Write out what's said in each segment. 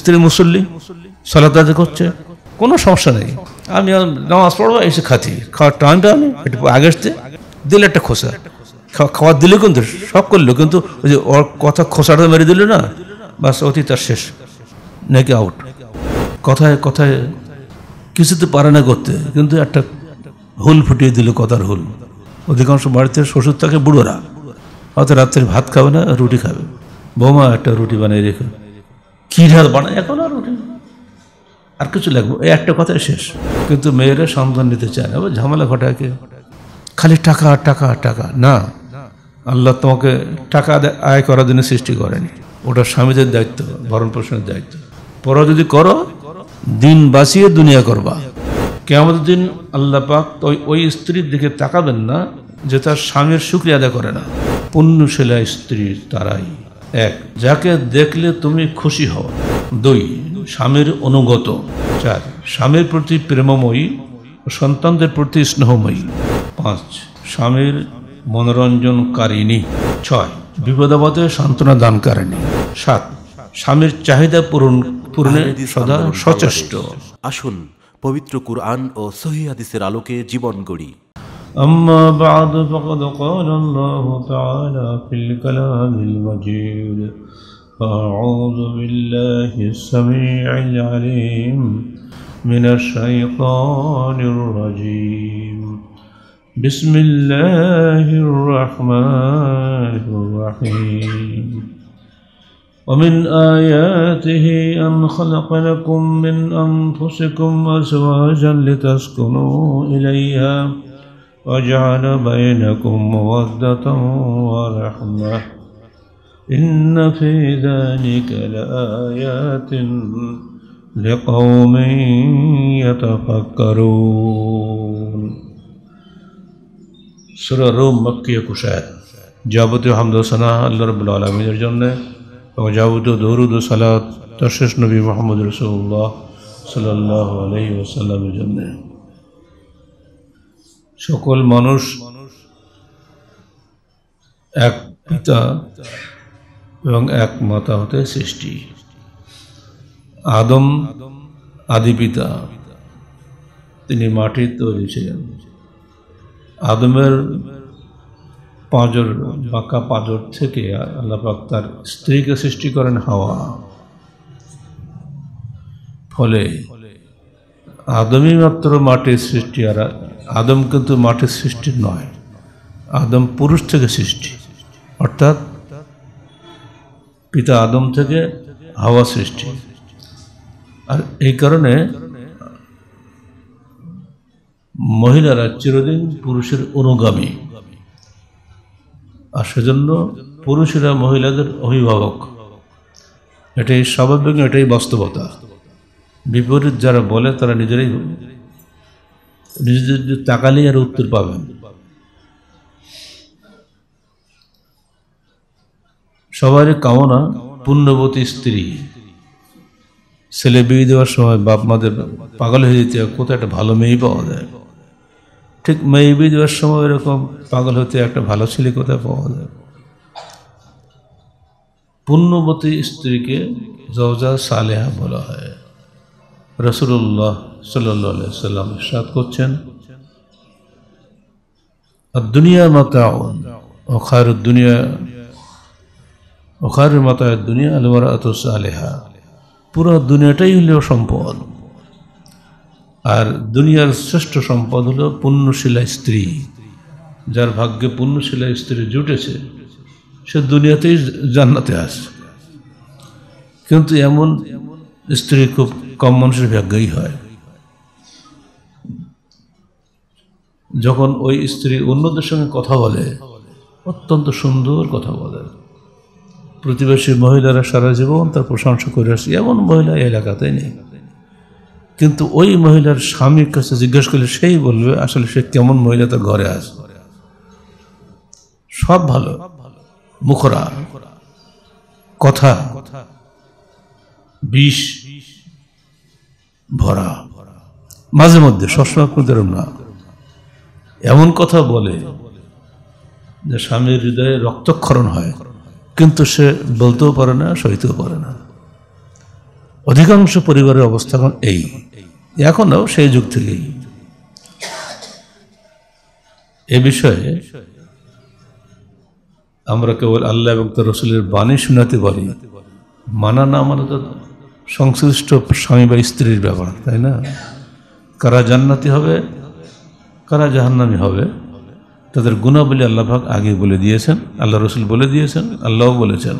স্ত্রী মুসল্লি সালাদ আদায় করছে কোনো সমস্যা নেই আমি নামাজ পড়বো এসে খাতি খাওয়ার টাইমটা আমি একটু আগে আসতে দিলে একটা খোসা খাওয়া দিলে কিন্তু সব করলো কিন্তু ওই যে ওর কথা খোসাটা মেরে দিল না বাস অতি তার শেষ নাকি আউট কথায় কথায় কিছুতে পারে না করতে কিন্তু একটা হুল ফুটিয়ে দিল কথার হুল অধিকাংশ বাড়িতে শ্বশুর থাকে বুড়োরা হয়তো রাত্রে ভাত খাবে না রুটি খাবে বৌমা একটা রুটি বানিয়ে রেখে ক্ষীর বানায় এখন আর ওঠে আর কিছু লাগবো এই একটা কথাই শেষ কিন্তু মেয়েরা সন্তান নিতে চায় না ঝামেলা ঘটায় কে খালি টাকা টাকা টাকা না আল্লাহ তোমাকে টাকা আয় করার জন্য সৃষ্টি করেনি ওটা স্বামীদের দায়িত্ব ভরণ পোষণের দায়িত্ব পরা যদি করো দিন বাঁচিয়ে দুনিয়া করবা কেমন দিন আল্লাহ পাক তো ওই স্ত্রীর দিকে তাকাবেন না যে তার স্বামীর শুক্রিয়া আদায় করে না পুণ্যশিলা স্ত্রীর তারাই এক যাকে দেখলে তুমি খুশি হও দুই স্বামীর অনুগত চার স্বামীর প্রতি প্রেমময়ী সন্তানদের প্রতি স্নেহময়ী পাঁচ স্বামীর মনোরঞ্জনকারিণী ছয় বিপদাবাদে সান্ত্বনা দানকারিণী সাত স্বামীর চাহিদা পূরণ পূরণে সদা সচেষ্ট আসুন পবিত্র কুরআন ও সহিদিসের আলোকে জীবন গড়ি أما بعد فقد قال الله تعالى في الكلام المجيد فأعوذ بالله السميع العليم من الشيطان الرجيم بسم الله الرحمن الرحيم ومن آياته أن خلق لكم من أنفسكم أزواجا لتسكنوا إليها وجعل بينكم مودة ورحمة إن في ذلك لآيات لقوم يتفكرون سورة روم مكية كشاد جابت الحمد والسناء اللہ رب العالمين جرجان وجابت دورود صلاة تشش نبی محمد رسول اللہ صلی اللہ علیہ وسلم جنہیں সকল মানুষ এক পিতা এবং এক মাতা হতে সৃষ্টি আদম আদি পিতা তিনি মাটির তৈরি ছিলেন আদমের পাঁজর বাঁকা পাঁজর থেকে আল্লাপাক তার স্ত্রীকে সৃষ্টি করেন হাওয়া ফলে আদমই মাত্র মাটির সৃষ্টি আর আদম কিন্তু মাটির সৃষ্টি নয় আদম পুরুষ থেকে সৃষ্টি অর্থাৎ পিতা আদম থেকে হাওয়া সৃষ্টি আর এই কারণে মহিলারা চিরদিন পুরুষের অনুগামী আর সেজন্য পুরুষেরা মহিলাদের অভিভাবক এটাই স্বাভাবিক এটাই বাস্তবতা বিপরীত যারা বলে তারা নিজেরাই তাকালেই আর উত্তর পাবেন সবারই কামনা পুণ্যবতী স্ত্রী ছেলে বিয়ে দেওয়ার সময় বাপ মাদের পাগল হয়ে যেতে কোথায় একটা ভালো মেয়ে পাওয়া যায় ঠিক মেয়ে বিয়ে দেওয়ার সময় এরকম পাগল হতে একটা ভালো ছেলে কোথায় পাওয়া যায় পুণ্যবতী স্ত্রীকে জজা সালেহা বলা হয় রসুল্লাহ সাল্লাহ সাল্লাম ইসাদ করছেন দুনিয়া মাতা অখার দুনিয়া ওখার মাতা দুনিয়া আলমার আতস আলেহা পুরো দুনিয়াটাই হল সম্পদ আর দুনিয়ার শ্রেষ্ঠ সম্পদ হল পুণ্যশিলা স্ত্রী যার ভাগ্যে পুণ্যশিলা স্ত্রী জুটেছে সে দুনিয়াতেই জান্নাতে আসছে কিন্তু এমন স্ত্রী খুব কম মানুষের ভাগ্যই হয় যখন ওই স্ত্রী অন্যদের সঙ্গে কথা বলে অত্যন্ত সুন্দর কথা বলে প্রতিবেশী মহিলারা সারা জীবন তার প্রশংসা করে আসছে এমন মহিলা এলাকাতে নেই কিন্তু ওই মহিলার স্বামীর কাছে জিজ্ঞেস করলে সেই বলবে আসলে সে কেমন মহিলা তার ঘরে আসে সব ভালো মুখরা কথা কথা বিষ ভরা মাঝে মধ্যে সবসময় কোদের না এমন কথা বলে যে স্বামীর হৃদয়ে রক্তক্ষরণ হয় কিন্তু সে বলতেও পারে না সইতেও পারে না অধিকাংশ পরিবারের অবস্থা এখন এই এখনও সেই যুগ থেকেই এ বিষয়ে আমরা কেবল আল্লাহ এবং তার রসুলের বাণী শোনাতে পারি মানা না মানা তো সংশ্লিষ্ট স্বামী বা স্ত্রীর ব্যাপার তাই না কারা জান্নাতি হবে কারা জাহান্নামি হবে তাদের গুণাবলী আল্লাহাক আগে বলে দিয়েছেন আল্লাহ রসুল বলে দিয়েছেন আল্লাহ বলেছেন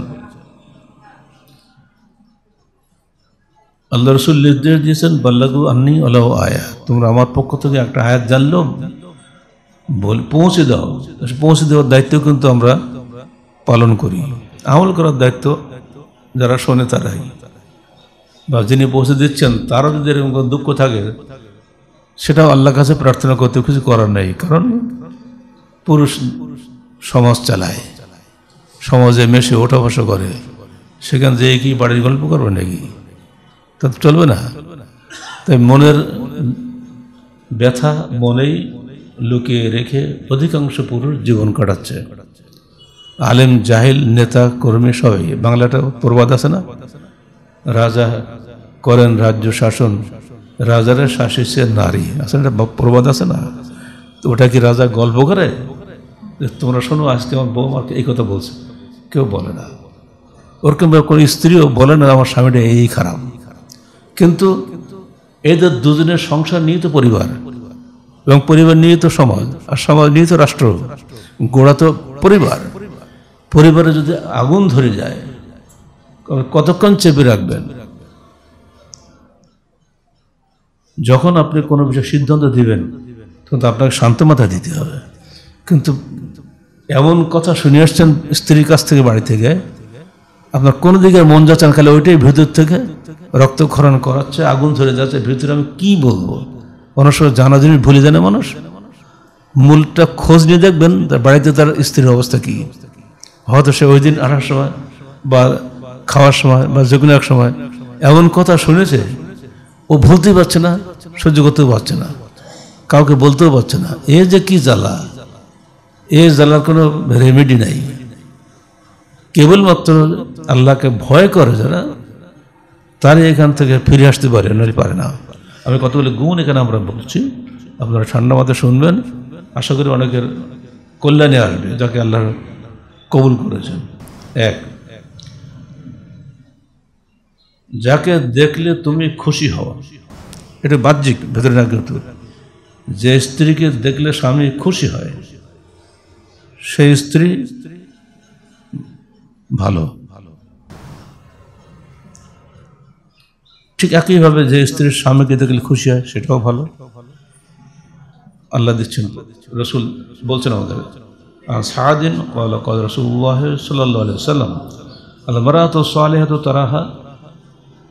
আল্লাহ রসুল নির্দেশ দিয়েছেন বাল্লাগু আন্নি আল্লাহ আয়া তোমরা আমার পক্ষ থেকে একটা আয়াত জানল বল পৌঁছে দাও পৌঁছে দেওয়ার দায়িত্ব কিন্তু আমরা পালন করি আমল করার দায়িত্ব যারা শোনে তারাই বা যিনি পৌঁছে দিচ্ছেন তারও যদি এরকম কোনো দুঃখ থাকে সেটাও আল্লাহ কাছে প্রার্থনা করতে কিছু করার নেই কারণ পুরুষ সমাজ চালায় সমাজে মেশে ওঠা বসা করে সেখান যেয়ে কি বাড়ির গল্প করবে নাকি তা চলবে না তাই মনের ব্যথা মনেই লুকিয়ে রেখে অধিকাংশ পুরুষ জীবন কাটাচ্ছে আলেম জাহিল নেতা কর্মী সবাই বাংলাটা প্রবাদ আছে না রাজা করেন রাজ্য শাসন রাজারা শাসিছে নারী আসলে একটা প্রবাদ আছে না তো ওটা কি রাজা গল্প করে তোমরা শোনো আজকে আমার বউ আমাকে এই কথা বলছে কেউ বলে না ওরকম কোনো স্ত্রীও বলে না আমার স্বামীটা এই খারাপ কিন্তু এদের দুজনের সংসার নিহিত তো পরিবার এবং পরিবার নিয়ে তো সমাজ আর সমাজ নিয়ে তো রাষ্ট্র গোড়া তো পরিবার পরিবারে যদি আগুন ধরে যায় কতক্ষণ চেপে রাখবেন যখন আপনি কোনো বিষয় সিদ্ধান্ত দিবেন তখন আপনাকে শান্ত মাথা দিতে হবে কিন্তু এমন কথা শুনে আসছেন স্ত্রীর কাছ থেকে বাড়ি থেকে আপনার কোনো দিকে মন যাচ্ছেন খালি ওইটাই ভেতর থেকে রক্তক্ষরণ করাচ্ছে আগুন ধরে যাচ্ছে ভেতরে আমি কী বলবো অনেক সময় জানা জিনিস ভুলে জানে মানুষ মূলটা খোঁজ নিয়ে দেখবেন তার বাড়িতে তার স্ত্রীর অবস্থা কী হয়তো সে ওই দিন আসার সময় বা খাওয়ার সময় বা যে কোনো এক সময় এমন কথা শুনেছে ও ভুলতেই পারছে না সহ্য করতেও পারছে না কাউকে বলতেও পারছে না এ যে কি জ্বালা এ জ্বালার কোনো রেমেডি নাই কেবলমাত্র আল্লাহকে ভয় করে যারা তারই এখান থেকে ফিরে আসতে পারে নারী পারে না আমি কতগুলো গুণ এখানে আমরা বলছি আপনারা ঠান্ডা মাথায় শুনবেন আশা করি অনেকের কল্যাণে আসবে যাকে আল্লাহ কবুল করেছেন এক যাকে দেখলে তুমি খুশি হও এটা বাহ্যিক ভেতরে রাখতে যে স্ত্রীকে দেখলে স্বামী খুশি হয় সেই স্ত্রী ভালো ঠিক একইভাবে যে স্ত্রীর স্বামীকে দেখলে খুশি হয় সেটাও ভালো আল্লাহ দিচ্ছেন রসুল বলছেন আমাদের সারাদিন রসুল্লাহ সাল্লাহ সাল্লাম আল্লাহ মারাত সালেহাত তারাহা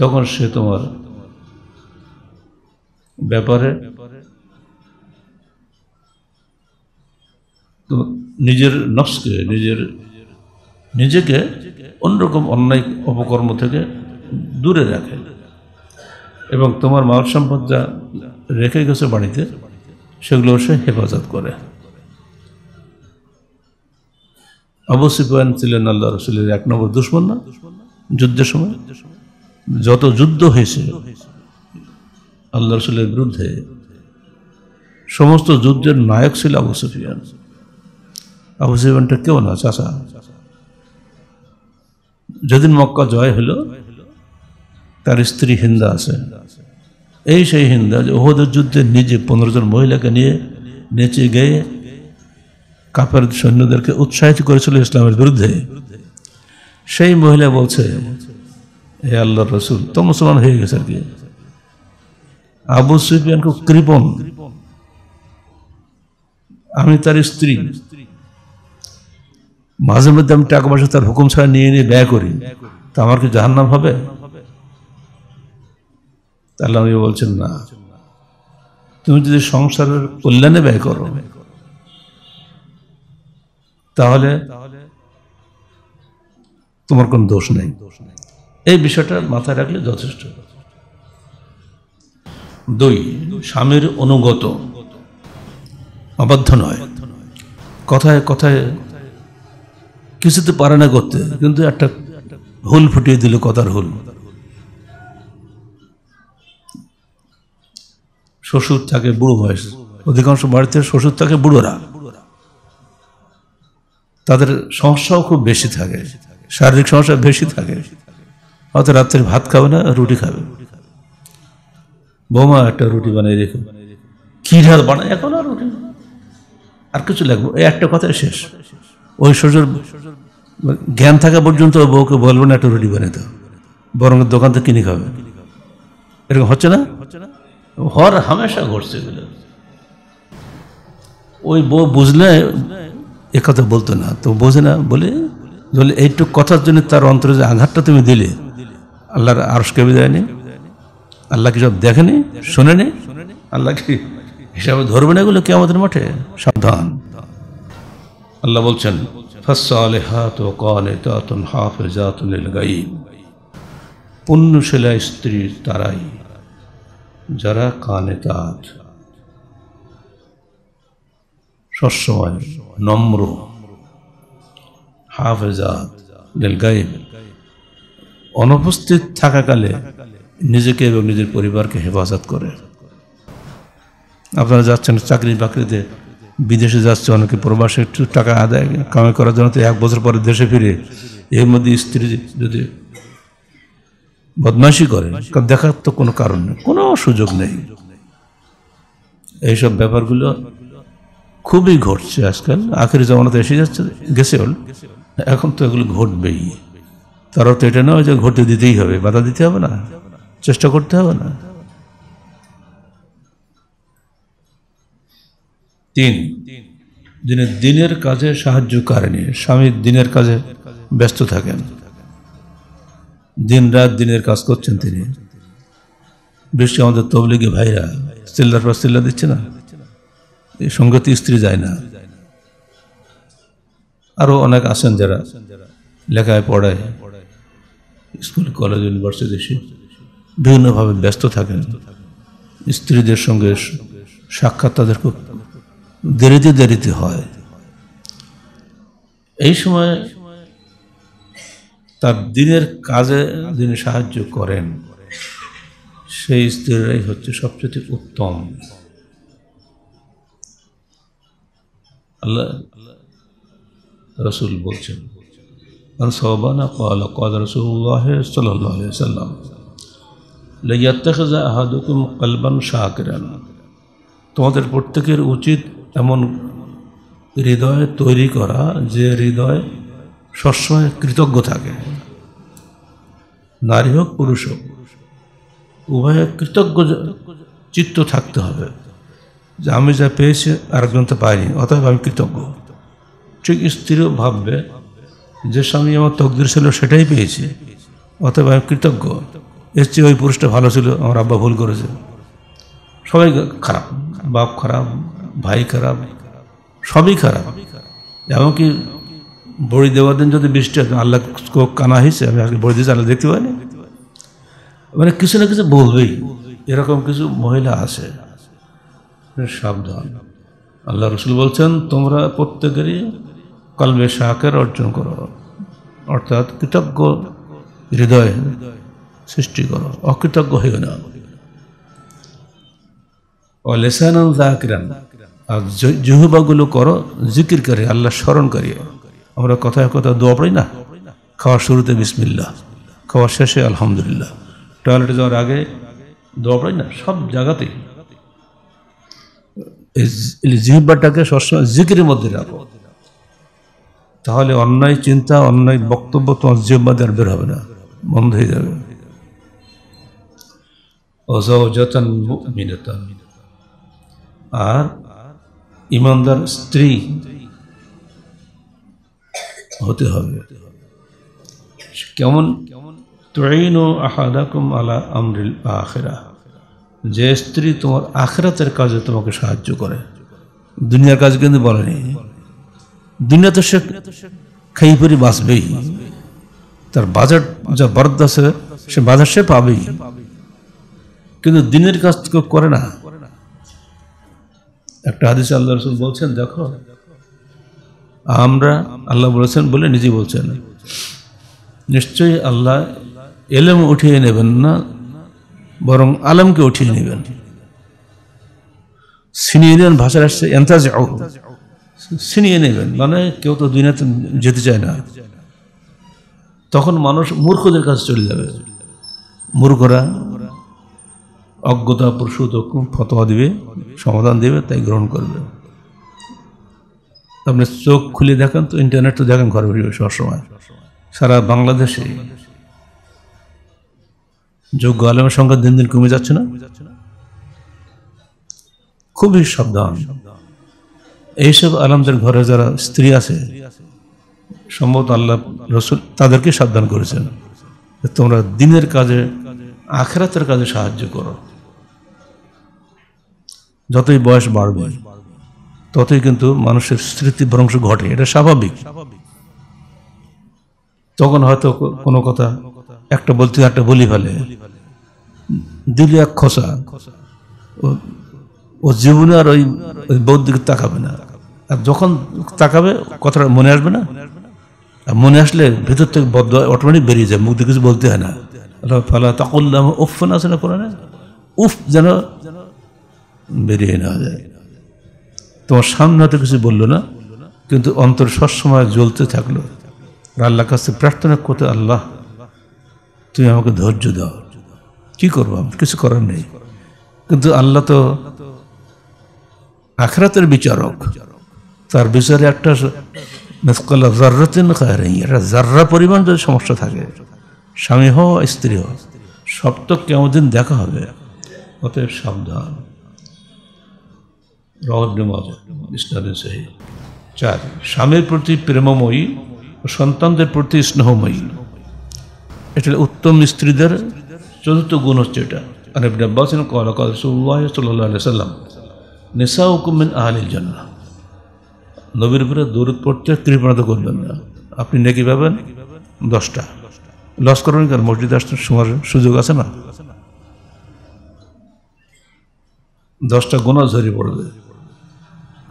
তখন সে তোমার ব্যাপারে নিজের নফসকে নিজের নিজেকে অন্যরকম অন্যায় অপকর্ম থেকে দূরে রাখে এবং তোমার মাল সম্পদ যা রেখে গেছে বাড়িতে সেগুলো সে হেফাজত করে অবশ্যই সিফান ছিলেন আল্লাহ রসুলের এক নম্বর দুশ্মন না যুদ্ধের সময় যত যুদ্ধ হয়েছে আল্লাহ রসুলের বিরুদ্ধে সমস্ত যুদ্ধের নায়ক ছিল আবু সুফিয়ান আবু সুফিয়ানটা কেউ না চাচা যেদিন মক্কা জয় হলো তার স্ত্রী হিন্দা আছে এই সেই হিন্দা যে ওহদের যুদ্ধে নিজে পনেরো জন মহিলাকে নিয়ে নেচে গিয়ে কাপের সৈন্যদেরকে উৎসাহিত করেছিল ইসলামের বিরুদ্ধে সেই মহিলা বলছে হে আল্লাহ রসুল তো মুসলমান হয়ে গেছে আর কি আবু সুফিয়ান খুব কৃপন আমি তার স্ত্রী মাঝে মধ্যে আমি টাকা পয়সা তার হুকুম ছাড়া নিয়ে নিয়ে ব্যয় করি তা আমার কি জাহান্নাম হবে তাহলে আমি বলছেন না তুমি যদি সংসারের কল্যাণে ব্যয় করো তাহলে তোমার কোন দোষ নেই দোষ নেই এই বিষয়টা মাথায় রাখলে যথেষ্ট দুই স্বামীর অনুগত অবাধ্য নয় কথায় কথায় কিছুতে পারে না করতে কিন্তু একটা হুল ফুটিয়ে দিল কথার হুল শ্বশুর থাকে বুড়ো বয়স অধিকাংশ বাড়িতে শ্বশুর থাকে বুড়োরা তাদের সমস্যাও খুব বেশি থাকে শারীরিক সমস্যা বেশি থাকে অত রাত্রে ভাত খাবে না রুটি খাবে বৌমা একটা রুটি বানাই রেখে কি ঢাল বানায় এখন আর রুটি আর কিছু লাগবো এই একটা কথা শেষ ওই জ্ঞান থাকা পর্যন্ত বউকে বলবো না একটা রুটি বানিয়ে দাও বরং দোকান থেকে কিনে খাবে এরকম হচ্ছে না হর হামেশা ঘটছে ওই বউ বুঝলে এ কথা বলতো না তো বোঝে না বলে এইটুক কথার জন্য তার অন্তরে যে আঘাতটা তুমি দিলে আল্লাহর আরসকে বিদায় দেয়নি আল্লাহ কি সব দেখেনি শোনেনি আল্লাহ কি হিসাবে ধরবে না এগুলো কে আমাদের মাঠে সাবধান আল্লাহ বলছেন পুণ্যশিলা স্ত্রী তারাই যারা কানে তাত সবসময় নম্র হাফেজাত নীলগাইব অনুপস্থিত থাকাকালে নিজেকে এবং নিজের পরিবারকে হেফাজত করে আপনারা যাচ্ছেন চাকরি বাকরিতে বিদেশে যাচ্ছে অনেকে প্রবাসে টাকা আদায় কামাই করার জন্য তো এক বছর পরে দেশে ফিরে এর মধ্যে স্ত্রী যদি বদমাশি করে দেখার তো কোনো কারণ নেই কোনো সুযোগ নেই এইসব ব্যাপারগুলো খুবই ঘটছে আজকাল আখেরি জমানাতে এসে যাচ্ছে গেছে এখন তো এগুলো ঘটবেই তারাও তো এটা নয় যে ঘটে দিতেই হবে বাধা দিতে হবে না চেষ্টা করতে হবে না তিন যিনি দিনের কাজে সাহায্য করেনি স্বামী দিনের কাজে ব্যস্ত থাকেন দিন রাত দিনের কাজ করছেন তিনি বেশি আমাদের তবলিগে ভাইরা চিল্লার পর চিল্লা দিচ্ছে না এই সঙ্গতি স্ত্রী যায় না আরও অনেক আছেন যারা লেখায় পড়ায় স্কুল কলেজ ইউনিভার্সিটি বিভিন্নভাবে ব্যস্ত থাকেন স্ত্রীদের সঙ্গে সাক্ষাৎ তাদের খুব দেরিতে দেরিতে হয় এই সময় তার দিনের কাজে যিনি সাহায্য করেন সেই স্ত্রীরাই হচ্ছে সবচেয়ে উত্তম আল্লাহ রসুল বলছেন أنصابنا قال قال رسول الله صلى الله عليه وسلم ليتخذ أحدكم قلبا شاكرا তোমাদের প্রত্যেকের উচিত এমন হৃদয় তৈরি করা যে হৃদয় সবসময় কৃতজ্ঞ থাকে নারী হোক পুরুষ হোক উভয়ে কৃতজ্ঞ চিত্ত থাকতে হবে যে আমি যা পেয়েছি আরেকজন তো পাইনি অতএব আমি কৃতজ্ঞ ঠিক স্ত্রীও ভাববে যে স্বামী আমার তকদির ছিল সেটাই পেয়েছি অতএব আমি কৃতজ্ঞ এর চেয়ে ওই পুরুষটা ভালো ছিল আমার আব্বা ভুল করেছে সবাই খারাপ বাপ খারাপ ভাই খারাপ সবই খারাপ এমনকি বড়ি দেওয়ার দিন যদি বৃষ্টি হয় আল্লাহ কানা হয়েছে আমি আজকে বড়ি দিয়েছি আল্লাহ দেখতে পাইনি মানে কিছু না কিছু বলবেই এরকম কিছু মহিলা আছে সাবধান আল্লাহ রসুল বলছেন তোমরা প্রত্যেকেরই কলবে শাকের অর্জন করো অর্থাৎ কৃতজ্ঞ হৃদয় সৃষ্টি করো অকৃতজ্ঞ হইও না অলেসান জাকিরান আর জহুবাগুলো করো জিকির করে আল্লাহ স্মরণ করি আমরা কথায় কথা দোয়া পড়ি না খাওয়ার শুরুতে বিসমিল্লা খাওয়ার শেষে আলহামদুলিল্লাহ টয়লেটে যাওয়ার আগে দোয়া পড়ি না সব জায়গাতে জিহ্বাটাকে সবসময় জিকিরের মধ্যে রাখো তাহলে অন্যায় চিন্তা অন্যায় বক্তব্য তোমার জিহ্বাদে আর বের হবে না বন্ধ হয়ে যাবে আর ইমানদার স্ত্রী হতে হবে কেমন তুইন আহাদাকুম আলা আমরিল আখেরা যে স্ত্রী তোমার আখেরাতের কাজে তোমাকে সাহায্য করে দুনিয়ার কাজ কিন্তু বলেনি দুনিয়া তো সে খেয়ে পরে বাঁচবেই তার বাজার যা বরাদ্দ আছে সে বাজার সে পাবেই কিন্তু দিনের কাজ কেউ করে না একটা হাদিস আল্লাহ রসুল বলছেন দেখো আমরা আল্লাহ বলেছেন বলে নিজে বলছেন নিশ্চয়ই আল্লাহ এলেম উঠিয়ে নেবেন না বরং আলমকে উঠিয়ে নেবেন সিনিয়রিয়ান ভাষার আসছে এন্তাজ ছিনিয়ে নেবেন মানে কেউ তো দুই দুনিয়াতে যেতে চায় না তখন মানুষ মূর্খদের কাছে চলে যাবে মূর্খরা অজ্ঞতা প্রসূত ফতোয়া দিবে সমাধান দেবে তাই গ্রহণ করবে আপনি চোখ খুলে দেখেন তো ইন্টারনেট তো দেখেন ঘরে বসে সবসময় সারা বাংলাদেশে যোগ্য আলমের সংখ্যা দিন দিন কমে যাচ্ছে না খুবই সাবধান এইসব আলমদের ঘরে যারা স্ত্রী আছে সম্ভবত আল্লাহ রসুল তাদেরকে সাবধান করেছেন তোমরা দিনের কাজে আখেরাতের কাজে সাহায্য করো যতই বয়স বাড়বে ততই কিন্তু মানুষের স্মৃতি ভ্রংশ ঘটে এটা স্বাভাবিক তখন হয়তো কোনো কথা একটা বলতে একটা বলি ফেলে দিলে এক খোসা ও জীবনে আর ওই বৌদ্ধ দিকে তাকাবে না আর যখন তাকাবে কথাটা মনে আসবে না আর মনে আসলে ভেতর থেকে বদ অটোমেটিক বেরিয়ে যায় মুখ কিছু বলতে হয় না ফালা তাকুল্লাম উফ ফোন আছে না কোরআনে উফ যেন বেরিয়ে না যায় তোমার সামনে হয়তো কিছু বললো না কিন্তু অন্তর সবসময় জ্বলতে থাকলো আল্লাহ কাছে প্রার্থনা করতে আল্লাহ তুমি আমাকে ধৈর্য দাও কি করবো কিছু করার নেই কিন্তু আল্লাহ তো আখরাতের বিচারক তার বিচারে একটা মেসকলা একটা জার্রা পরিমাণ যদি সমস্যা থাকে স্বামী হোক স্ত্রী হোক সব তো কেমন দিন দেখা হবে অতএব সাবধান চার স্বামীর প্রতি প্রেমময়ী ও সন্তানদের প্রতি স্নেহময়ী এটা উত্তম স্ত্রীদের চতুর্থ গুণ হচ্ছে এটা আর ইবনে কাল সাল্লাম নেশা হুকুমিন আহলিল জন্য নবীর উপরে দূরত পড়তে ত্রিপণাতে করবেন না আপনি নাকি পাবেন দশটা লস করবেন কারণ মসজিদে আসতে সময় সুযোগ আছে না দশটা গোনা ঝরিয়ে পড়বে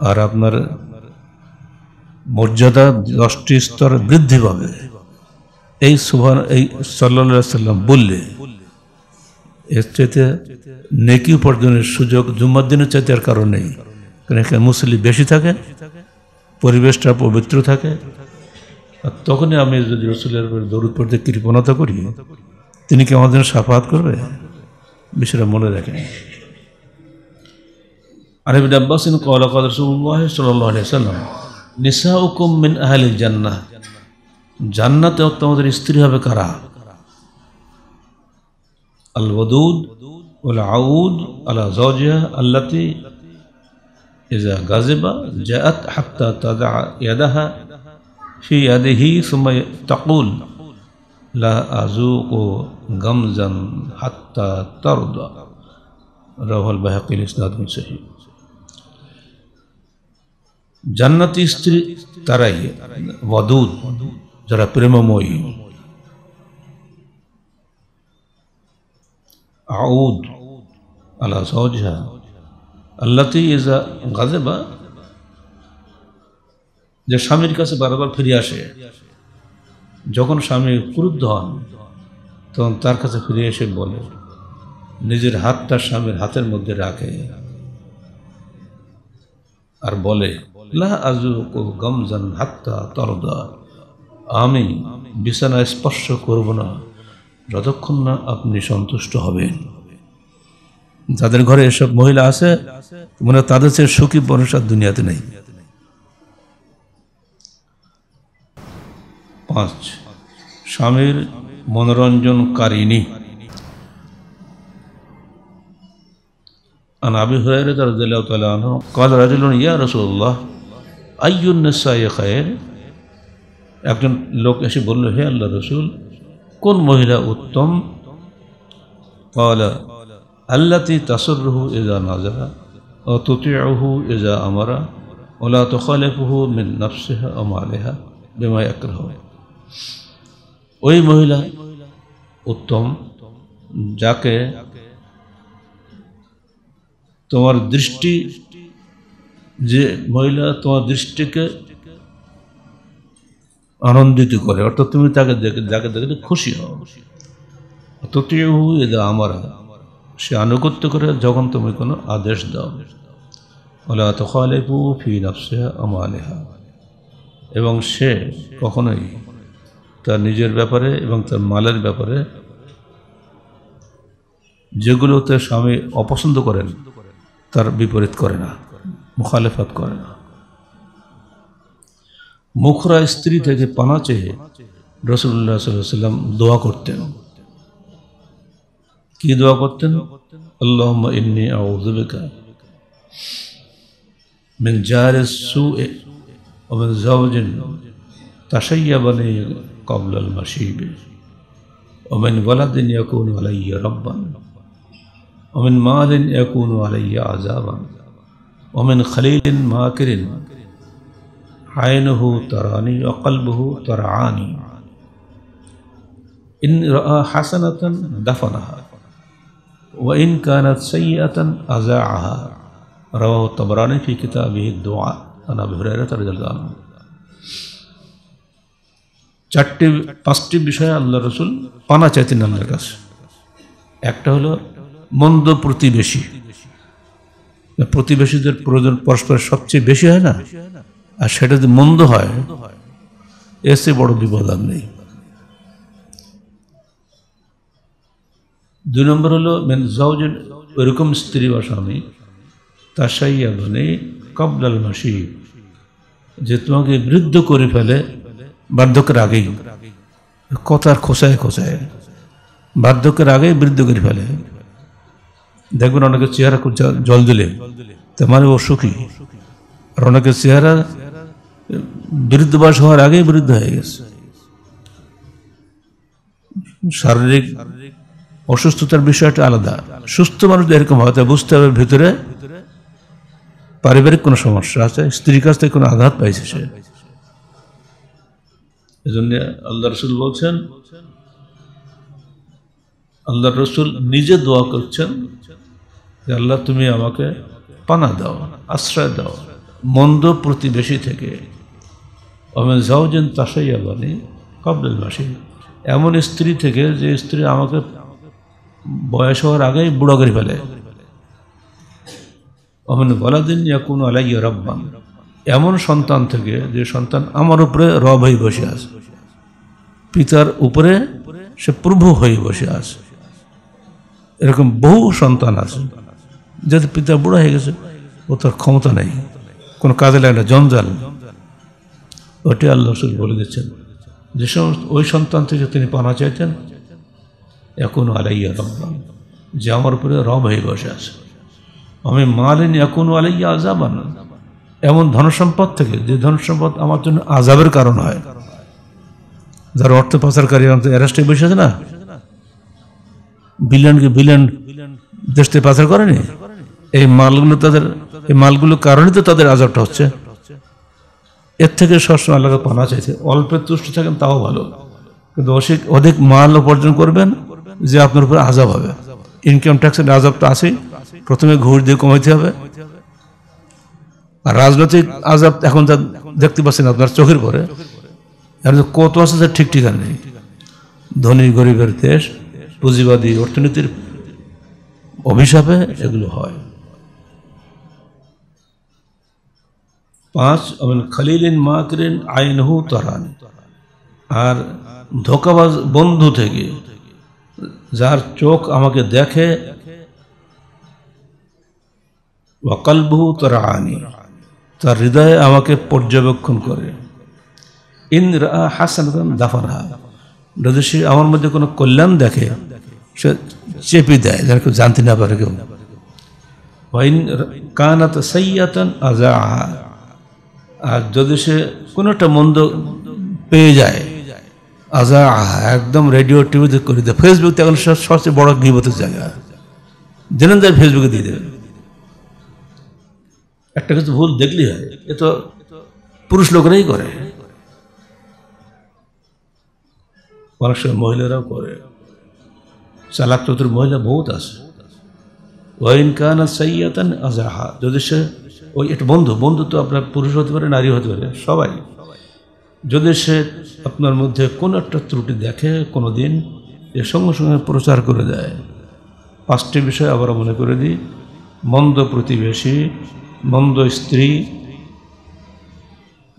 আর আপনার মর্যাদা দশটি স্তর বৃদ্ধি পাবে এই সুভান এই সাল্লা সাল্লাম বললে এর চাইতে নেকি উপার্জনের সুযোগ জুম্মার দিনে চাইতে আর কারণ নেই কারণ এখানে মুসলি বেশি থাকে পরিবেশটা পবিত্র থাকে আর তখনই আমি যদি রসুলের দৌড় পড়তে কৃপণতা করি তিনি কি আমাদের সাফাত করবে বিষয়টা মনে রাখেন আরবিন আব্বাসিন নিসা উকুম মিন আহলিল জান্নাহ জান্নাতে তোমাদের স্ত্রী হবে কারা আল ওদুদ والعود على زوجها التي إذا غضب جاءت حتى تضع يدها في يده ثم تقول لا أذوق غمزا حتى ترضى رواه البيهقي الإسناد صحيح জান্নাতি স্ত্রী ترى ودود جرى برمموي أعود على زوجها التي إذا غضب যে স্বামীর কাছে বারবার ফিরে আসে যখন স্বামী ক্রুদ্ধ হন তখন তার কাছে ফিরে এসে বলে নিজের হাতটা স্বামীর হাতের মধ্যে রাখে আর বলে গমজান হাত্তা তরদা আমি বিছানা স্পর্শ করব না যতক্ষণ না আপনি সন্তুষ্ট হবেন যাদের ঘরে এসব মহিলা আছে মনে তাদের চেয়ে সুখী মানুষ আর দুনিয়াতে নেই পাঁচ স্বামীর মনোরঞ্জনকারিণী عن أبي هريرة رضي الله تعالى عنه قال رجل يا رسول একজন লোক এসে বলল হে আল্লাহ রসুল কোন মহিলা উত্তম কলা আল্লাতি তাসরহু এজা নাজারা অতুতিয়াহু এজা আমারা ওলা তখালেফহু মিন নফসেহা আমালেহা বেমা একরাহ ওই মহিলা উত্তম যাকে তোমার দৃষ্টি যে মহিলা তোমার দৃষ্টিকে আনন্দিত করে অর্থাৎ তুমি তাকে দেখে যাকে দেখে খুশি হও তৃতীয় এদা আমার সে আনুগত্য করে যখন তুমি কোনো আদেশ দাও ফলে পু ফি নফসে আমালেহা এবং সে কখনোই তার নিজের ব্যাপারে এবং তার মালের ব্যাপারে যেগুলোতে স্বামী অপছন্দ করেন তার বিপরীত করে না মুখালেফাত করে না মুখরা স্ত্রী থেকে পানা চেয়ে রসুল্লাহ সাল্লাম দোয়া করতেন কি দোয়া করতেন আল্লাহ ইন্নি আউজবেকা من جار السوء ومن زوج تشيبني قبل المشيب ومن ولد يكون علي ربا ومن مال يكون علي عذابا ومن خليل ماكر আয়নহু তরানি অকলবহু তরানি ইন হাসানাতন ও ইন কানাত সৈয়াতন আজা আহা রওয়াহ তবরানি ফি কিতাবি দোয়া আনা হুরায়রা রাদিয়াল্লাহু আনহু চারটি পাঁচটি বিষয় আল্লাহ রসুল পানা চাইতেন আল্লাহর কাছে একটা হলো মন্দ প্রতিবেশী প্রতিবেশীদের প্রয়োজন পরস্পর সবচেয়ে বেশি হয় না আর সেটা যদি মন্দ হয় এসে বড় বিপদ আর নেই দুই নম্বর হলো মেন জাউজেন ওইরকম স্ত্রী বা স্বামী তার তাসাইয়া মানে কবলাল মাসি যে তোমাকে বৃদ্ধ করে ফেলে বার্ধক্যের আগেই কথার খোঁচায় খোঁচায় বার্ধক্যের আগেই বৃদ্ধ করে ফেলে দেখবেন অনেকে চেহারা জল দিলে তোমার অসুখী ও সুখী আর অনেকের চেহারা বাস হওয়ার আগেই বৃদ্ধ হয়ে গেছে শারীরিক অসুস্থতার বিষয়টা আলাদা সুস্থ মানুষ এরকম হয় বুঝতে হবে ভেতরে পারিবারিক কোনো সমস্যা আছে স্ত্রীর কাছ থেকে কোনো আঘাত পাইছে সে এজন্য আল্লাহ রসুল বলছেন আল্লাহ রসুল নিজে দোয়া করছেন যে আল্লাহ তুমি আমাকে পানা দাও আশ্রয় দাও মন্দ প্রতিবেশী থেকে অমেন জাউজেন তাসাইয়া বলে কবলেন মাসি এমন স্ত্রী থেকে যে স্ত্রী আমাকে বয়স হওয়ার আগেই বুড়ো করে ফেলে অমেন বলাদিন কোনো আলাইয়া রব্বান এমন সন্তান থেকে যে সন্তান আমার উপরে রব হয়ে বসে আছে পিতার উপরে সে প্রভু হয়ে বসে আছে এরকম বহু সন্তান আছে যাতে পিতা বুড়ো হয়ে গেছে ও তার ক্ষমতা নেই কোনো কাজে লাগে না জঞ্জাল ওটি আল্লাহ রসুল বলে দিচ্ছেন যে সমস্ত ওই সন্তান থেকে তিনি পানা চাইতেন এখন আলাইয়া রমরান যে আমার উপরে রব হয়ে বসে আছে আমি মারিনি এখন আলাইয়া আজাবান এমন ধনসম্পদ থেকে যে ধনসম্পদ আমার জন্য আজাবের কারণ হয় যারা অর্থ পাচারকারী অ্যারেস্টে বসে আছে না বিলিয়নকে বিলিয়ন দেশ থেকে পাচার করেনি এই মালগুলো তাদের এই মালগুলোর কারণে তো তাদের আজাবটা হচ্ছে এর থেকে সবসময় আল্লাহকে পানা চাইছে অল্পে তুষ্ট থাকেন তাও ভালো কিন্তু অসিক অধিক মাল উপার্জন করবেন যে আপনার উপরে আজাব হবে ইনকাম ট্যাক্সের আজাব তো আছেই প্রথমে ঘুষ দিয়ে কমাইতে হবে আর রাজনৈতিক আজাব এখন যা দেখতে পাচ্ছেন আপনার চোখের পরে কত আছে তার ঠিক ঠিকানা নেই ধনী গরিবের দেশ পুঁজিবাদী অর্থনীতির অভিশাপে এগুলো হয় পাঁচ খালিলিন মাকরিন আইনহু তারান আর ধোকাবাজ বন্ধু থেকে যার চোখ আমাকে দেখে ওয়াকালবহু তারা আনি তার হৃদয়ে আমাকে পর্যবেক্ষণ করে ইন হাসান দাফানহা যদি সে আমার মধ্যে কোনো কল্যাণ দেখে সে চেপে দেয় যারা জানতে না পারে কেউ কানাত সৈয়াতন আজা আহা আর যদি সে কোনো একটা মন্দ পেয়ে যায় আজা একদম রেডিও টিভিতে করে দেয় ফেসবুক তো এখন সবচেয়ে বড় গিবতের জায়গা জেনে যায় ফেসবুকে দিয়ে দেবে একটা কিছু ভুল দেখলি হয় এ তো পুরুষ লোকেরাই করে অনেক সময় মহিলারাও করে চালাক চতুর মহিলা বহুত আছে ওয়াইন কানা সাইয়াতান যদি সে ওই একটা বন্ধু বন্ধু তো আপনার পুরুষ হতে পারে নারী হতে পারে সবাই যদি সে আপনার মধ্যে কোনো একটা ত্রুটি দেখে কোনো দিন এ সঙ্গে সঙ্গে প্রচার করে দেয় পাঁচটি বিষয় আবার মনে করে দিই মন্দ প্রতিবেশী মন্দ স্ত্রী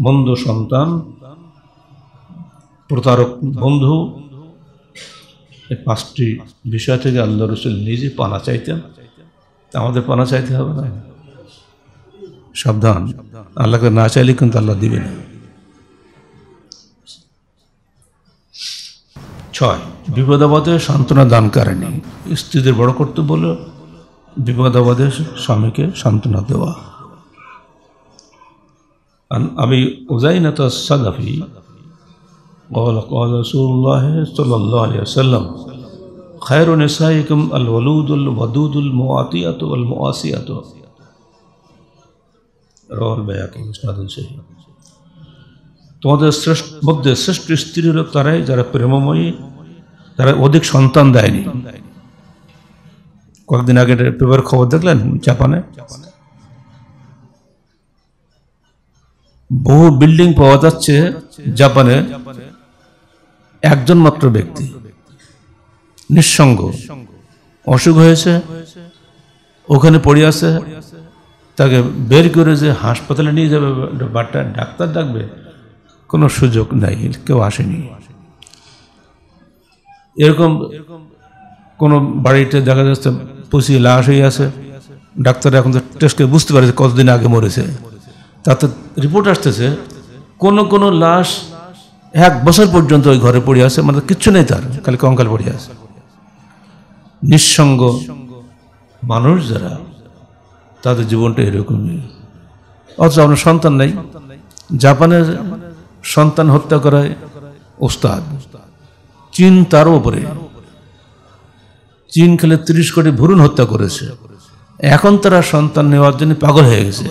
মন্দ সন্তান প্রতারক বন্ধু এই পাঁচটি বিষয় থেকে আল্লাহ রসুল নিজে পানা চাইতেন আমাদের পানা চাইতে হবে না সাবধান আল্লাহকে না চাইলে কিন্তু আল্লাহ দিবে না ছয় বিপদাবাদে সান্ত্বনা দান কারণে স্ত্রীদের বড় করতে বলে বিপদাবাদে স্বামীকে সান্ত্বনা দেওয়া আমি উজাইনাত সাদাফি قال قال সাল্লাম الله صلى আল عليه وسلم خير نسائكم রহল বায়াকি ইসনাদুল সহি তোমাদের শ্রেষ্ঠ মধ্যে শ্রেষ্ঠ স্ত্রী হল তারাই যারা প্রেমময়ী তারা অধিক সন্তান দেয়নি কয়েকদিন আগে পেপার খবর দেখলেন জাপানে বহু বিল্ডিং পাওয়া যাচ্ছে জাপানে একজন মাত্র ব্যক্তি নিঃসঙ্গ অসুখ হয়েছে ওখানে পড়ে আছে তাকে বের করে যে হাসপাতালে নিয়ে যাবে বাটা ডাক্তার ডাকবে কোনো সুযোগ নাই কেউ আসেনি এরকম কোনো বাড়িতে দেখা যাচ্ছে পুষি লাশ হয়ে আছে ডাক্তার এখন তো টেস্টকে বুঝতে পারে কতদিন আগে মরেছে তাতে রিপোর্ট আসতেছে কোন কোন লাশ এক বছর পর্যন্ত ওই ঘরে পড়ে আছে মানে কিচ্ছু নেই তার খালি কঙ্কাল পড়ে আছে নিঃসঙ্গ মানুষ যারা তাদের জীবনটা এরকমই অথচ আমরা সন্তান নাই জাপানের সন্তান হত্যা করায় ওস্তাদ চীন তার উপরে চীন খেলে তিরিশ কোটি ভ্রূণ হত্যা করেছে এখন তারা সন্তান নেওয়ার জন্য পাগল হয়ে গেছে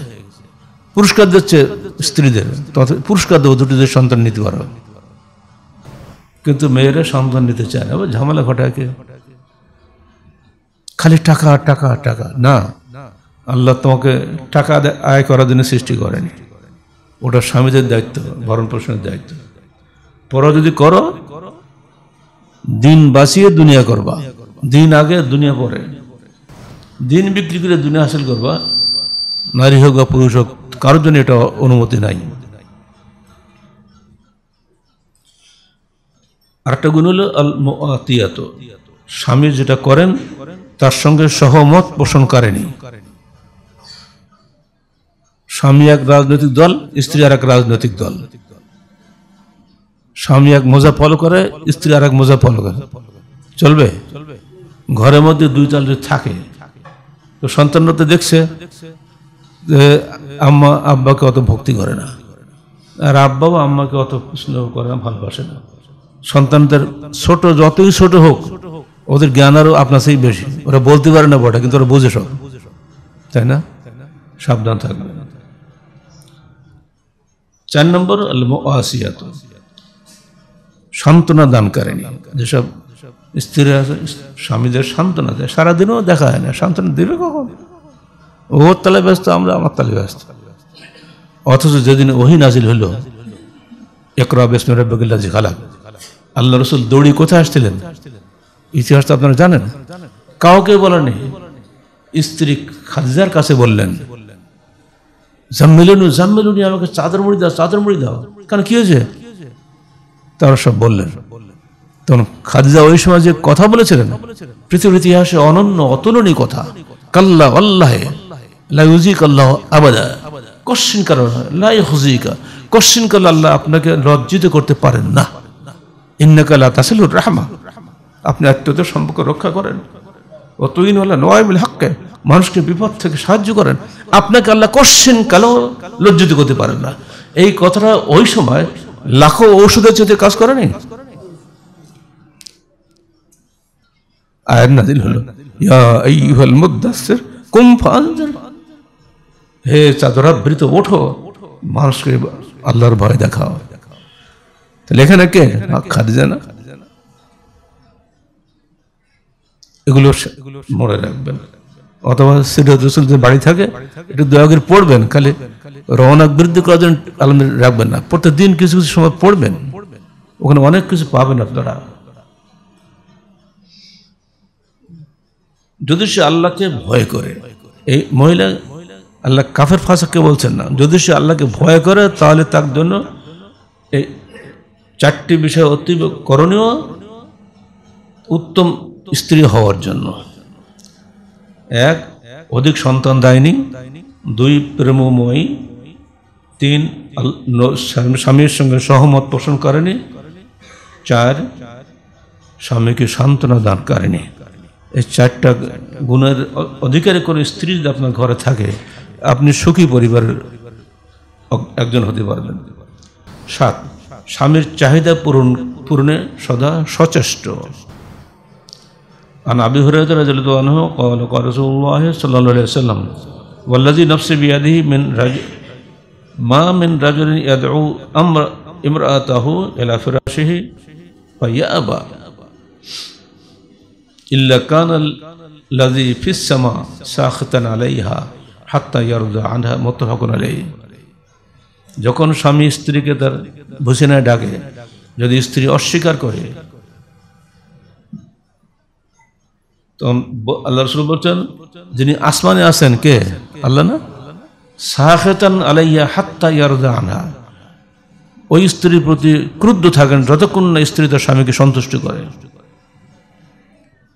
পুরস্কার দিচ্ছে স্ত্রীদের পুরস্কার দেবো দুটি সন্তান নিতে পারো কিন্তু মেয়েরা সন্তান নিতে চায় না ঝামেলা ঘটাকে খালি টাকা টাকা টাকা না আল্লাহ তোমাকে টাকা আয় করার জন্য সৃষ্টি করেনি ওটা স্বামীদের দায়িত্ব ভরণ পোষণের দায়িত্ব পড়া যদি করো দিন বাঁচিয়ে দুনিয়া করবা দিন আগে দুনিয়া পরে দিন বিক্রি করে দুনিয়া হাসিল করবা নারী হোক বা পুরুষ হোক কারোর জন্য এটা অনুমতি নাই আরেকটা গুণ হলো স্বামী যেটা করেন তার সঙ্গে সহমত পোষণ করেনি স্বামী এক রাজনৈতিক দল স্ত্রী আর এক রাজনৈতিক দল স্বামী এক মোজা ফলো করে স্ত্রী আর এক মোজা ফলো করে চলবে ঘরের মধ্যে দুই দল থাকে তো সন্তানরা তো দেখছে যে আম্মা আব্বাকে অত ভক্তি করে না আর আব্বাও আম্মাকে অত স্নেহ করে না ভালোবাসে না সন্তানদের ছোট যতই ছোট হোক ওদের জ্ঞান আরও আপনার সেই বেশি ওরা বলতে পারে না বটে কিন্তু ওরা বুঝে সব তাই না সাবধান থাকবে চার নম্বর আসিয়াত সান্ত্বনা করেনি যেসব স্ত্রী আছে স্বামীদের সান্ত্বনা দেয় সারাদিনও দেখা হয় না সান্ত্বনা দেবে কখন ওর তালে ব্যস্ত আমরা আমার তালে ব্যস্ত অথচ যেদিন ওহি নাজিল হলো একরা বেসম আল্লাহ রসুল দৌড়ি কোথায় আসছিলেন ইতিহাস তো আপনারা জানেন কাউকে বলেনি স্ত্রী খাদিজার কাছে বললেন জাম্মিলুনি জাম্মিলুনি আমাকে চাদর মুড়ি দাও চাদর মুড়ি দাও কারণ কি হয়েছে তারা সব বললেন তখন খাদিজা ওই সময় যে কথা বলেছিলেন পৃথিবীর ইতিহাসে অনন্য অতুলনী কথা কাল্লা আল্লাহ লাইজিক আল্লাহ আবাদা কশিন কারণ লাই হুজিকা কশিন কাল আল্লাহ আপনাকে লজ্জিত করতে পারেন না ইন্নাকাল্লা তাসিলুর রাহমা আপনি আত্মীয়দের সম্পর্ক রক্ষা করেন ও তুইন নয় হককে মানুষকে বিপদ থেকে সাহায্য করেন আপনাকে আল্লাহ কশ্চিন কালো লজ্জিত করতে পারেন না এই কথাটা ওই সময় লাখো ঔষধের চেয়ে কাজ করেনি আয়ের নাজিল হলো হে চাদরাবৃত ওঠো মানুষকে আল্লাহর ভয় দেখাও তাহলে এখানে কে খাদিজা না এগুলো মনে রাখবেন অথবা সিরাজ রসুল যে বাড়ি থাকে একটু দয়া করে পড়বেন খালি রওনা বৃদ্ধি করার জন্য আলম রাখবেন না প্রত্যেকদিন কিছু কিছু সময় পড়বেন ওখানে অনেক কিছু পাবেন আপনারা যদি সে আল্লাহকে ভয় করে এই মহিলা আল্লাহ কাফের ফাঁসাকে বলছেন না যদি সে আল্লাহকে ভয় করে তাহলে তার জন্য এই চারটি বিষয় অতীব করণীয় উত্তম স্ত্রী হওয়ার জন্য এক অধিক সন্তান দায়নি দুই প্রেমময়ী তিন স্বামীর সঙ্গে সহমত পোষণ করেনি চার স্বামীকে সান্ত্বনা দান করেনি এই চারটা গুণের অধিকারী কোনো স্ত্রী যদি আপনার ঘরে থাকে আপনি সুখী পরিবারের একজন হতে পারবেন সাত স্বামীর চাহিদা পূরণ পূরণে সদা সচেষ্ট عن أبي هريرة رضي الله عنه قال قال رسول الله صلى الله عليه وسلم والذي نفسي بيده من رجل ما من رجل يدعو أمر امرأته إلى فراشه فيأبى إلا كان الذي في السماء ساخطا عليها حتى يرضى عنها متفق عليه যখন স্বামী স্ত্রীকে তার ভুসিনায় ডাকে যদি স্ত্রী অস্বীকার করে তখন আল্লাহ রসুল বলছেন যিনি আসমানে আছেন কে আল্লাহ না সাহেতান আলাইয়া হাত্তা ইয়ারদা ওই স্ত্রীর প্রতি ক্রুদ্ধ থাকেন যতক্ষণ না স্ত্রী তার স্বামীকে সন্তুষ্ট করে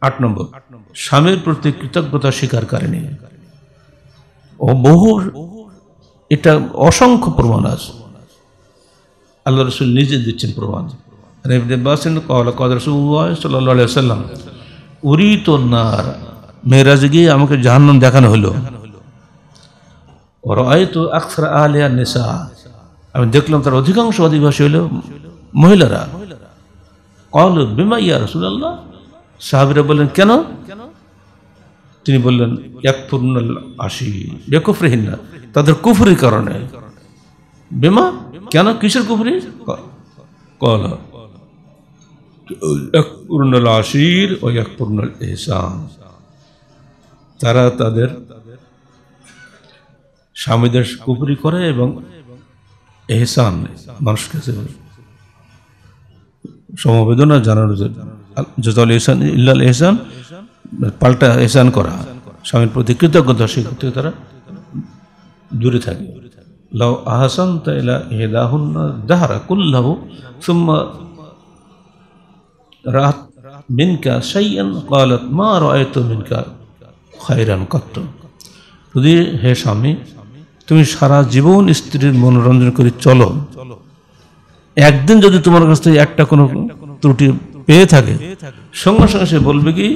আট নম্বর স্বামীর প্রতি কৃতজ্ঞতা স্বীকার করেনি ও বহু এটা অসংখ্য প্রমাণ আছে আল্লাহ রসুল নিজে দিচ্ছেন প্রমাণ রেবদেব বাসেন কদরসুল্লাহ সাল্লাহ সাল্লাম উরি তো নার মেয়েরাজে গিয়ে আমাকে জাহান্নাম দেখানো হলো রায় তো আকসার আলিয়া নেশা আমি দেখলাম তার অধিকাংশ অধিবাসী হলো মহিলারা কল বিমা ইয়া রসুল্লাহ সাহাবিরা বললেন কেন তিনি বললেন এক পূর্ণ আসি বেকুফরিহীনা তাদের কুফরির কারণে বেমা কেন কিসের কুফরি কল এক আশির ও এক পূর্ণল এহসান তারা তাদের স্বামীদের কুপুরি করে এবং এহসান মানুষের সমবেদনা জানানো যতল এহসান ইল্লাল এহসান পাল্টা এহসান করা স্বামীর প্রতি কৃতজ্ঞতা সেখান থেকে তারা দূরে থাকে লাউ আহসান তাইলা হেদাহুন্না দাহারা কুল্লাহু সুম্মা রাত মিনকা সাইয়ান কালত মা মিনকা কত্ত যদি হে স্বামী তুমি সারা জীবন স্ত্রীর মনোরঞ্জন করে চলো একদিন যদি তোমার কাছ থেকে একটা কোনো ত্রুটি পেয়ে থাকে সঙ্গে সঙ্গে সে বলবে কি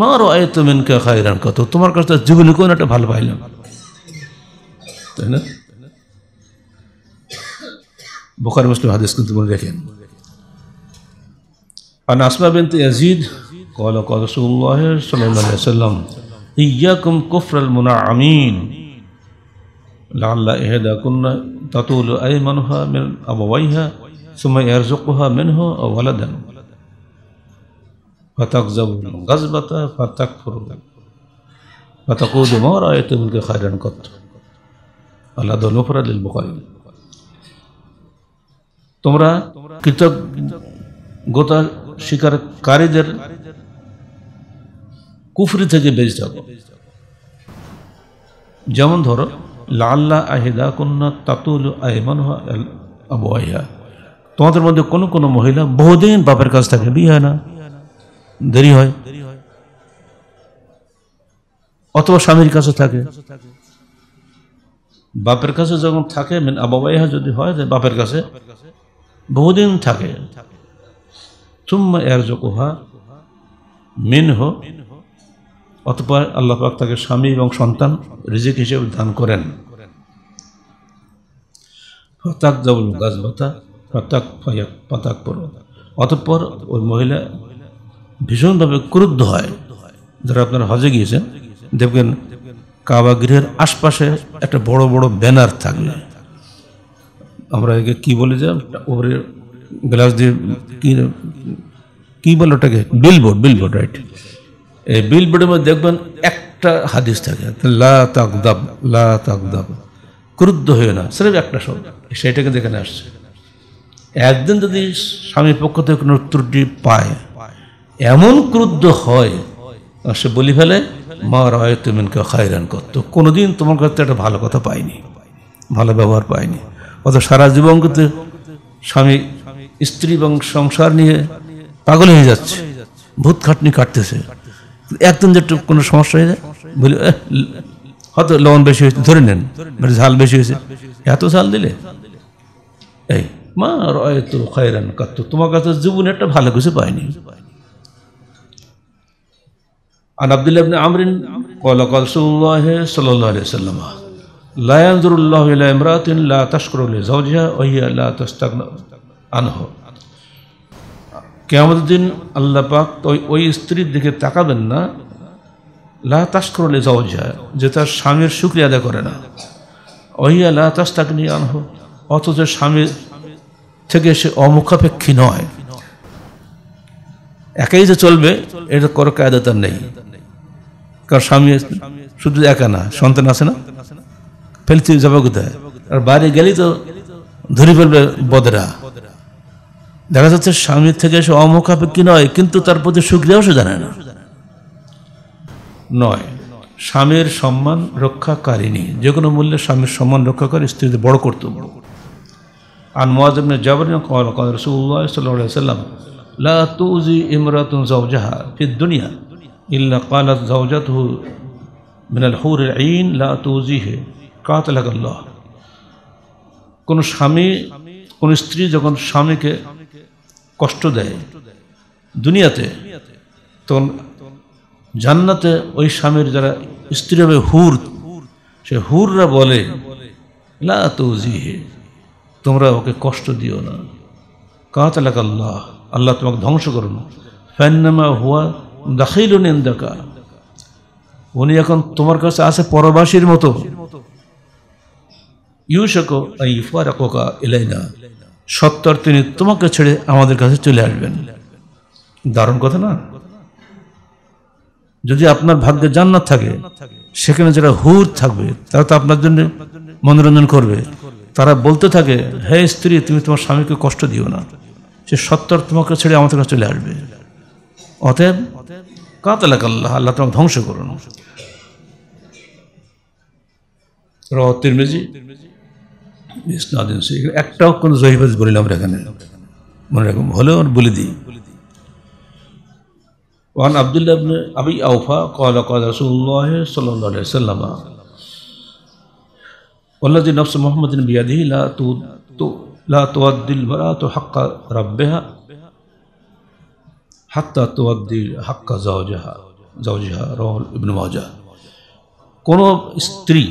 মা রয়েত মিনকা খায়রান কত তোমার কাছ থেকে জীবনে কোনো একটা ভালো পাইলাম তাই না বোকার মুসলিম হাদিস কিন্তু মনে রেখেন عن أسماء بنت يزيد قال قال رسول الله صلى الله عليه وسلم إياكم كفر المنعمين لعل إحداكن تطول أيمنها من أبويها ثم يرزقها منه أو ولدا فتغزو الغزبة فتكفر فتقول ما رأيت منك خيرا قط আল্লাহ দলফরা লিল বুখারি তোমরা কৃতজ্ঞতা স্বীকারীদের কুফরি থেকে বেঁচে থাকো যেমন ধরো লাল্লা আহিদা কন্যা তাতুল আহমান আবু তোমাদের মধ্যে কোনো কোনো মহিলা বহুদিন বাপের কাছ থাকে বিয়ে হয় না দেরি হয় অথবা স্বামীর কাছে থাকে বাপের কাছে যখন থাকে আবাবাইহা যদি হয় বাপের কাছে বহুদিন থাকে তুম্মা এরজকুহা হো অতপর আল্লাপাক তাকে স্বামী এবং সন্তান রিজিক হিসেবে দান করেন ফতাক গাছ ভাতা ফতাক ফয়াক পাতাক পর্বত অতঃপর ওই মহিলা ভীষণভাবে ক্রুদ্ধ হয় যারা আপনারা হজে গিয়েছেন দেখবেন কাবা গৃহের আশপাশে একটা বড় বড় ব্যানার থাকলে আমরা একে কী বলে যে ওপরে গ্লাস দিয়ে কি কী ওটাকে বিলবোর্ড বিলবোর্ড রাইট এই বিলবোর্ডের মধ্যে দেখবেন একটা হাদিস থাকে ক্রুদ্ধ হয়ে না সেরকম একটা শব্দ সেটাকে দেখানে আসছে একদিন যদি স্বামীর পক্ষ থেকে কোনো ত্রুটি পায় এমন ক্রুদ্ধ হয় সে বলি ফেলে মা রায় তুমিনকে খায়রান করত কোনোদিন তোমার কাছে একটা ভালো কথা পাইনি ভালো ব্যবহার পাইনি অত সারা জীবন স্বামী স্ত্রী এবং সংসার নিয়ে পাগল হয়ে যাচ্ছে ভূত খাটনি কাটতেছে একদিন যে কোনো সমস্যা হয়ে যায় বলি হয়তো লবণ বেশি হয়েছে ধরে নেন মানে ঝাল বেশি হয়েছে এত ঝাল দিলে এই মা রয়তো খায়রান কাত্ত তোমার কাছে জীবনে একটা ভালো কিছু পাইনি আর আবদুল্লাহ আপনি আমরিন قال قال رسول الله صلى الله عليه وسلم لا ينظر الله إلى امرأة لا تشكر لزوجها وهي لا تستغنى আনহ কেমন দিন আল্লাহ পাক ওই ওই স্ত্রীর দিকে তাকাবেন না লা তাস করলে যাওয়া যায় যে তার স্বামীর শুক্রিয়া আদায় করে না ওই লা তাস তাকে নিয়ে আনহ অথচ স্বামীর থেকে সে অমুখাপেক্ষী নয় একাই যে চলবে এটা কোনো কায়দা তার নেই কারণ স্বামী শুধু একা না সন্তান আছে না ফেলতে যাবে কোথায় আর বাইরে গেলেই তো ধরে ফেলবে বদরা দেখা যাচ্ছে স্বামীর থেকে সে অমুখাপেক্ষী নয় কিন্তু তার প্রতি সুক্রিয়াও সে জানে না নয় স্বামীর সম্মান রক্ষাকারিনী যে কোনো মূল্যে স্বামীর সম্মান রক্ষা করে স্ত্রীদের বড় কর্তব্য আর মোয়াজমনে জাবর রসুল্লাহ সাল্লাম ইমরাতুন জাউজাহা ফিদ দুনিয়া ইল্লা কালাত হু মিনাল হুর আইন লা তুজিহে কাত লাগাল্লাহ কোনো স্বামী কোন স্ত্রী যখন স্বামীকে কষ্ট দেয় দুনিয়াতে তখন জান্নাতে ওই স্বামীর যারা স্ত্রী হবে হুর সে হুররা বলে লা তৌজিহে তোমরা ওকে কষ্ট দিও না কাঁচ এলাকা আল্লাহ আল্লাহ তোমাকে ধ্বংস করো না ফ্যানামা হুয়া দাখিল নেন্দাকা উনি এখন তোমার কাছে আছে পরবাসীর মতো ইউ ইউশকো ইফার কোকা এলাই না সত্তর তিনি তোমাকে ছেড়ে আমাদের কাছে চলে আসবেন দারুণ কথা না যদি আপনার ভাগ্যে জান্নাত থাকে সেখানে যারা হুর থাকবে তারা তো আপনার জন্য মনোরঞ্জন করবে তারা বলতে থাকে হে স্ত্রী তুমি তোমার স্বামীকে কষ্ট দিও না সে সত্তর তোমাকে ছেড়ে আমাদের কাছে চলে আসবে অতএব কাত আল্লাহ আল্লাহ তোমাকে ধ্বংস করুন র তিরমেজি ইসনাদিন একটাও কোনো জহিবাজ বলিলাম আমরা এখানে মনে রাখুন হলেও বলে দিই وعن عبد الله بن أبي أوفى قال قال رسول الله صلى الله عليه وسلم والذي نفس محمد بيده لا تو لا تؤدي المرأة حق ربها حتى تؤدي حق زوجها زوجها رواه ابن ماجه কোনো স্ত্রী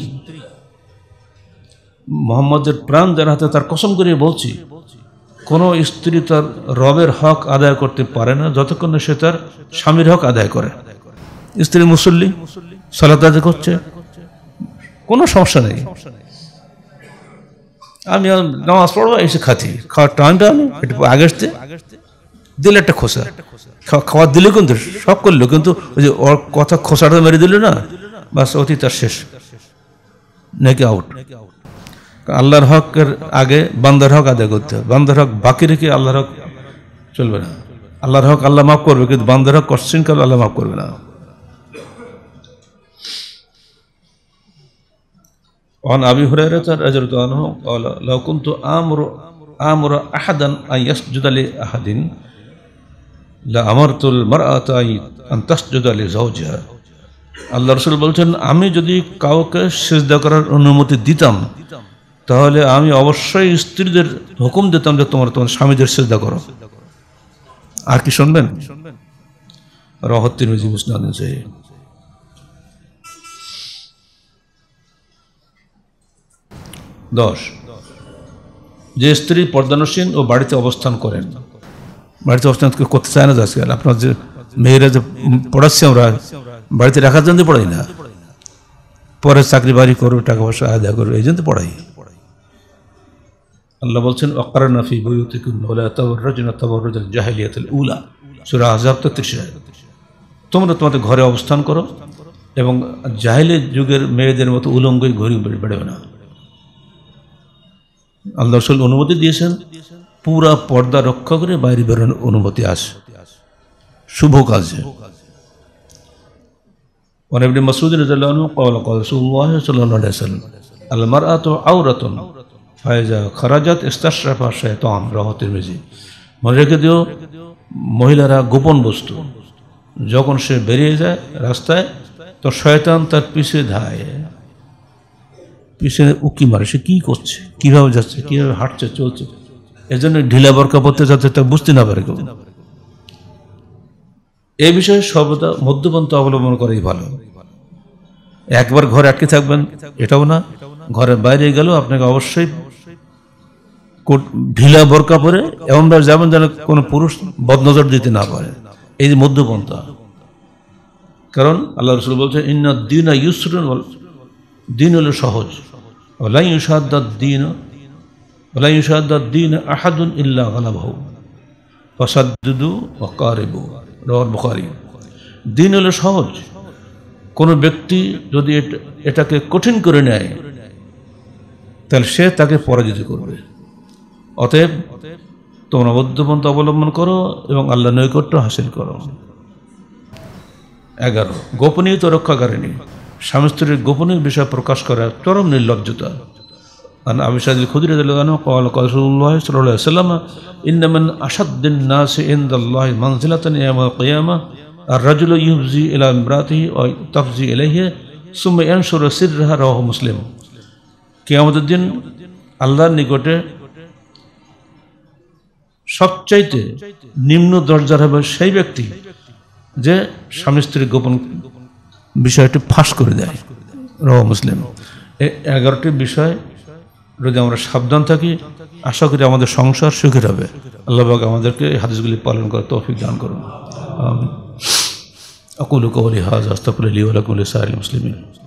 মোহাম্মদের প্রাণ দেওয়ার হাতে তার কসম করিয়ে বলছি কোনো স্ত্রী তার রবের হক আদায় করতে পারে না যতক্ষণ না সে তার স্বামীর হক আদায় করে স্ত্রী মুসল্লি সালাদ আদায় করছে কোনো সমস্যা নেই আমি নামাজ পড়বো এসে খাতি খাওয়ার টাইমটা আমি একটু আগে আসতে দিলে একটা খোসা খাওয়ার দিলে কিন্তু সব করলো কিন্তু ওই যে ওর কথা খোসাটা মেরে দিল না বাস অতি তার শেষ নাকি আউট আল্লাহর হকের আগে বান্দার হক আদায় করতে হবে বান্দার হক বাকি রেখে আল্লাহর হক চলবে না আল্লাহর হক আল্লাহ মাফ করবে কিন্তু বান্দার হক কশ্চিনকাল আল্লাহ মাফ করবে না وعن أبي هريرة رضي الله عنه قال لو كنت آمر آمر أحدا أن يسجد لأحد لأمرت المرأة أن تسجد لزوجها আল্লাহ রসুল বলছেন আমি যদি কাউকে সেজদা করার অনুমতি দিতাম দিতাম তাহলে আমি অবশ্যই স্ত্রীদের হুকুম দিতাম যে তোমার তোমার স্বামীদের শ্রদ্ধা করো আর কি শুনবেন রহত্তির মিজি দশ যে স্ত্রী পর্দানসীন ও বাড়িতে অবস্থান করেন বাড়িতে অবস্থান করতে চায় না আজকাল আপনার যে মেয়েরা যে পড়াচ্ছি আমরা বাড়িতে রাখার জন্য পড়াই না পরে চাকরি বাড়ি করবে টাকা পয়সা আদায় করবে এই জন্য পড়াই আল্লাহ বলছেন অকার নফি বইউতিকুল সুরা আজাব তোমরা তোমাদের ঘরে অবস্থান করো এবং জাহেলের যুগের মেয়েদের মতো উলঙ্গই ঘড়ি বেড়বে না আল্লাহ রসুল অনুমতি দিয়েছেন পুরা পর্দা রক্ষা করে বাইরে বেরোনোর অনুমতি আসে শুভ কাজে অনেবনি মাসুদ রাজু কল কল আলমার আত আউরাতন ফায়জা খরাজাত ইস্তাশরাফা শেতন রহতের মেজি মনে রেখে দিও মহিলারা গোপন বস্তু যখন সে বেরিয়ে যায় রাস্তায় তো শয়তান তার পিছে ধায় পিছনে উকি মারে সে কী করছে কীভাবে যাচ্ছে কীভাবে হাঁটছে চলছে জন্য ঢিলা বরকা পড়তে যাতে তা বুঝতে না পারে কেউ এ বিষয়ে সর্বদা মধ্যপন্থ অবলম্বন করাই ভালো একবার ঘরে আটকে থাকবেন এটাও না ঘরের বাইরে গেলেও আপনাকে অবশ্যই ঢিলা বরকা পরে এমনভাবে যেমন যেন কোনো পুরুষ বদনজর দিতে না পারে এই যে মধ্যপন্থা কারণ আল্লাহ রসুল বলছে ইন্না দিন দিন হলো সহজ ওলাই ইউসাদ্দার দিন ওলাই ইউসাদ্দার দিন আহাদুন ইল্লা গালাবাহু অকারেবু বখারি দিন হলো সহজ কোনো ব্যক্তি যদি এটাকে কঠিন করে নেয় তাহলে সে তাকে পরাজিত করবে অতএব তোমরা মধ্যপন্থ অবলম্বন করো এবং আল্লাহ নৈকট্য হাসিল করো এগারো গোপনীয় তো করেনি স্বামী স্ত্রীর গোপনীয় বিষয় প্রকাশ করা চরম নির্লজ্জতা আর আমি সাদিল খুদির কল কসুল্লাহ সাল্লাহ সাল্লাম ইন্দামান আসাদ্দিন নাস ইন্দাল্লাহ মানজিলাতান ইয়ামা কিয়ামা আর রাজুল ইউবজি ইলা ইমরাতিহি ও তাফজি ইলাইহি সুম্মা ইয়ানসুর সিরহা রহ মুসলিম কিয়ামতের আল্লাহর নিকটে সবচাইতে নিম্ন দরজার হবে সেই ব্যক্তি যে স্বামী স্ত্রীর গোপন বিষয়টি ফাঁস করে দেয় রওয়া মুসলিম এই এগারোটি বিষয় যদি আমরা সাবধান থাকি আশা করি আমাদের সংসার সুখের হবে আল্লাহবাক আমাদেরকে এই হাদিসগুলি পালন করার তৌফিক দান করুন আকুল কৌলি হাজ আস্তাকুল আলী সাহি মুসলিম